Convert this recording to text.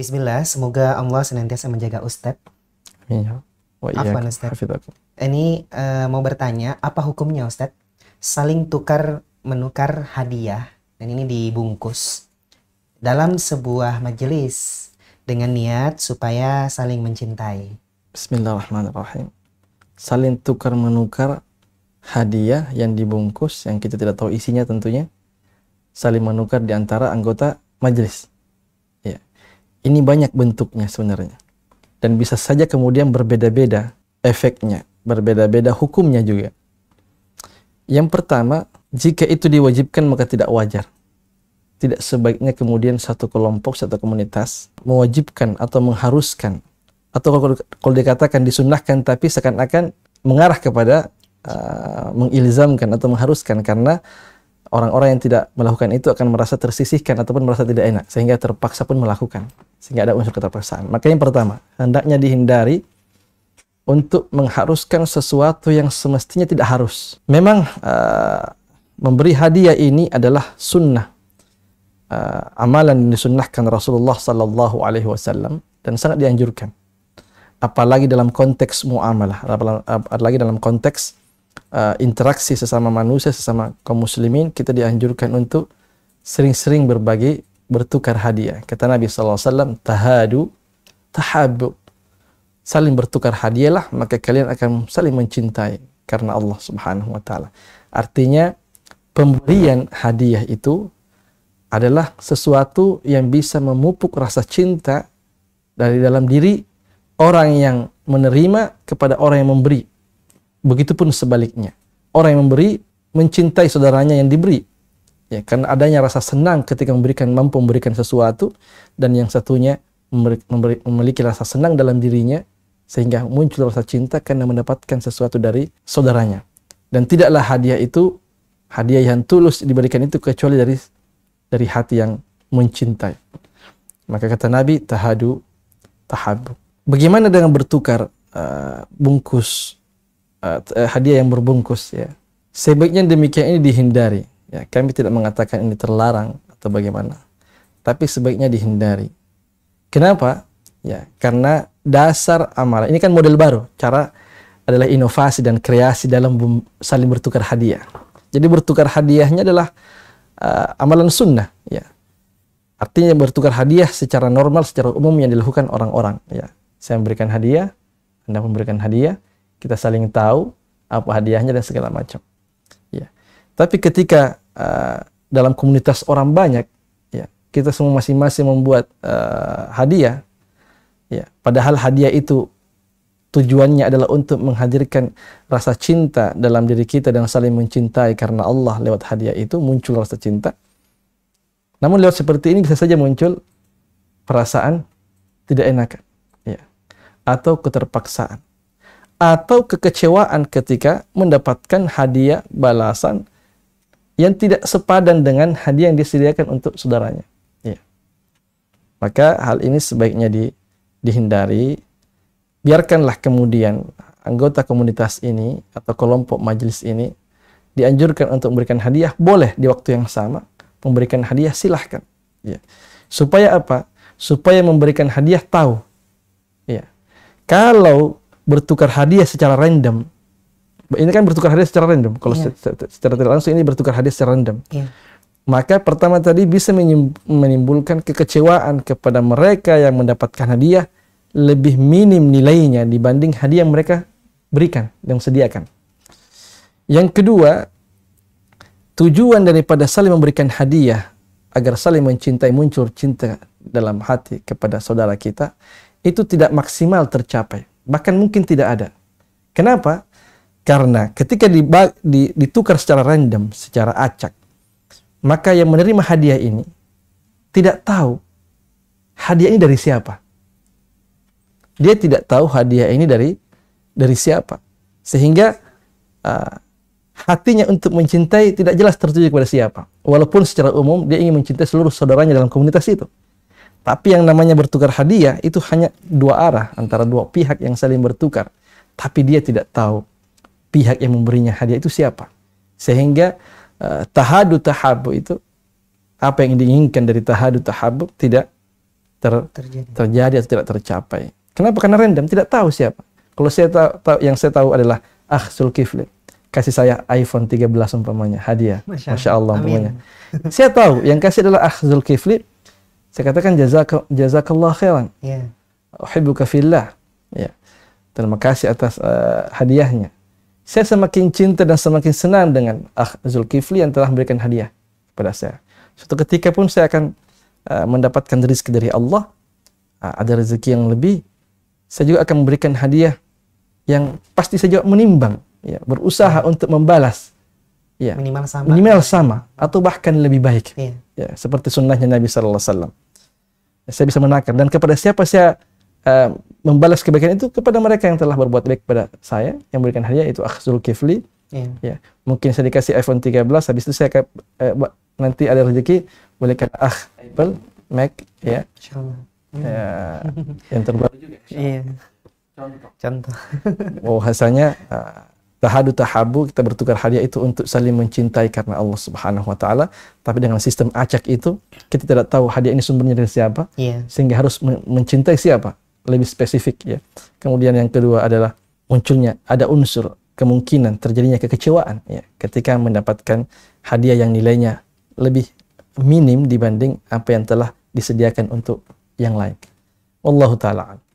Bismillah, semoga Allah senantiasa menjaga Ustadz. Iya. Afwan Ustaz. Ini uh, mau bertanya, apa hukumnya Ustadz? Saling tukar menukar hadiah, dan ini dibungkus, dalam sebuah majelis dengan niat supaya saling mencintai. Bismillahirrahmanirrahim. Saling tukar menukar hadiah yang dibungkus yang kita tidak tahu isinya tentunya saling menukar di antara anggota majelis. Ini banyak bentuknya sebenarnya. Dan bisa saja kemudian berbeda-beda efeknya, berbeda-beda hukumnya juga. Yang pertama, jika itu diwajibkan maka tidak wajar. Tidak sebaiknya kemudian satu kelompok, satu komunitas mewajibkan atau mengharuskan atau kalau, dikatakan disunahkan tapi seakan-akan mengarah kepada uh, mengilzamkan atau mengharuskan karena orang-orang yang tidak melakukan itu akan merasa tersisihkan ataupun merasa tidak enak sehingga terpaksa pun melakukan sehingga ada unsur keterpaksaan. Makanya yang pertama, hendaknya dihindari untuk mengharuskan sesuatu yang semestinya tidak harus. Memang uh, memberi hadiah ini adalah sunnah. Uh, amalan yang disunnahkan Rasulullah Sallallahu Alaihi Wasallam dan sangat dianjurkan. Apalagi dalam konteks muamalah, apalagi dalam konteks uh, interaksi sesama manusia, sesama kaum muslimin, kita dianjurkan untuk sering-sering berbagi bertukar hadiah. Kata Nabi SAW, tahadu, tahabu. Saling bertukar hadiahlah, maka kalian akan saling mencintai karena Allah Subhanahu wa taala. Artinya pemberian hadiah itu adalah sesuatu yang bisa memupuk rasa cinta dari dalam diri orang yang menerima kepada orang yang memberi. Begitupun sebaliknya. Orang yang memberi mencintai saudaranya yang diberi ya karena adanya rasa senang ketika memberikan mampu memberikan sesuatu dan yang satunya memberi, memiliki rasa senang dalam dirinya sehingga muncul rasa cinta karena mendapatkan sesuatu dari saudaranya dan tidaklah hadiah itu hadiah yang tulus diberikan itu kecuali dari dari hati yang mencintai maka kata Nabi tahadu tahabu bagaimana dengan bertukar uh, bungkus uh, hadiah yang berbungkus ya sebaiknya demikian ini dihindari Ya, kami tidak mengatakan ini terlarang atau bagaimana. Tapi sebaiknya dihindari. Kenapa? Ya, karena dasar amalan. Ini kan model baru, cara adalah inovasi dan kreasi dalam saling bertukar hadiah. Jadi bertukar hadiahnya adalah uh, amalan sunnah, ya. Artinya bertukar hadiah secara normal, secara umum yang dilakukan orang-orang, ya. Saya memberikan hadiah, Anda memberikan hadiah, kita saling tahu apa hadiahnya dan segala macam. Ya. Tapi ketika uh, dalam komunitas orang banyak, ya, kita semua masing-masing membuat uh, hadiah, ya, padahal hadiah itu tujuannya adalah untuk menghadirkan rasa cinta dalam diri kita dan saling mencintai karena Allah lewat hadiah itu muncul rasa cinta. Namun lewat seperti ini bisa saja muncul perasaan tidak enakan, ya, atau keterpaksaan, atau kekecewaan ketika mendapatkan hadiah balasan yang tidak sepadan dengan hadiah yang disediakan untuk saudaranya. Ya. Maka hal ini sebaiknya di, dihindari. Biarkanlah kemudian anggota komunitas ini atau kelompok majelis ini dianjurkan untuk memberikan hadiah boleh di waktu yang sama memberikan hadiah silahkan ya supaya apa supaya memberikan hadiah tahu ya kalau bertukar hadiah secara random ini kan bertukar hadis secara random. Kalau yeah. secara, secara tidak langsung ini bertukar hadis secara random. Yeah. Maka pertama tadi bisa menimbulkan kekecewaan kepada mereka yang mendapatkan hadiah lebih minim nilainya dibanding hadiah yang mereka berikan, yang sediakan. Yang kedua, tujuan daripada saling memberikan hadiah agar saling mencintai muncul cinta dalam hati kepada saudara kita itu tidak maksimal tercapai, bahkan mungkin tidak ada. Kenapa? Karena ketika ditukar secara random, secara acak, maka yang menerima hadiah ini tidak tahu hadiah ini dari siapa. Dia tidak tahu hadiah ini dari dari siapa. Sehingga uh, hatinya untuk mencintai tidak jelas tertuju kepada siapa. Walaupun secara umum dia ingin mencintai seluruh saudaranya dalam komunitas itu. Tapi yang namanya bertukar hadiah itu hanya dua arah antara dua pihak yang saling bertukar. Tapi dia tidak tahu pihak yang memberinya hadiah itu siapa. Sehingga uh, tahadu tahabu itu apa yang diinginkan dari tahadu tahabu tidak ter terjadi. terjadi atau tidak tercapai. Kenapa? Karena random, tidak tahu siapa. Kalau saya tahu, tahu yang saya tahu adalah Ah Sulkifli Kasih saya iPhone 13 umpamanya, hadiah. Masya, Masya Allah Amin. umpamanya. saya tahu yang kasih adalah ahzul Kifli. Saya katakan jazak jazakallah khairan. Ya. Yeah. Uhibbuka fillah. Ya. Terima kasih atas uh, hadiahnya saya semakin cinta dan semakin senang dengan Ah Zulkifli yang telah memberikan hadiah kepada saya. Suatu ketika pun saya akan uh, mendapatkan rezeki dari Allah, uh, ada rezeki yang lebih, saya juga akan memberikan hadiah yang pasti saya juga menimbang, ya, berusaha ya. untuk membalas. Ya, minimal sama. Minimal sama atau bahkan lebih baik. Ya, ya seperti sunnahnya Nabi SAW. Saya bisa menakar dan kepada siapa saya uh, membalas kebaikan itu kepada mereka yang telah berbuat baik kepada saya yang memberikan hadiah itu akhzul kifli yeah. ya mungkin saya dikasih iPhone 13 habis itu saya ke, eh, nanti ada rezeki boleh kata ah Apple Mac ya ya iya. yang terbaru juga iya contoh contoh bahwasanya oh, uh, eh, tahadu tahabu kita bertukar hadiah itu untuk saling mencintai karena Allah Subhanahu wa taala tapi dengan sistem acak itu kita tidak tahu hadiah ini sumbernya dari siapa yeah. sehingga harus mencintai siapa lebih spesifik ya. Kemudian yang kedua adalah munculnya ada unsur kemungkinan terjadinya kekecewaan ya ketika mendapatkan hadiah yang nilainya lebih minim dibanding apa yang telah disediakan untuk yang lain. Wallahu taala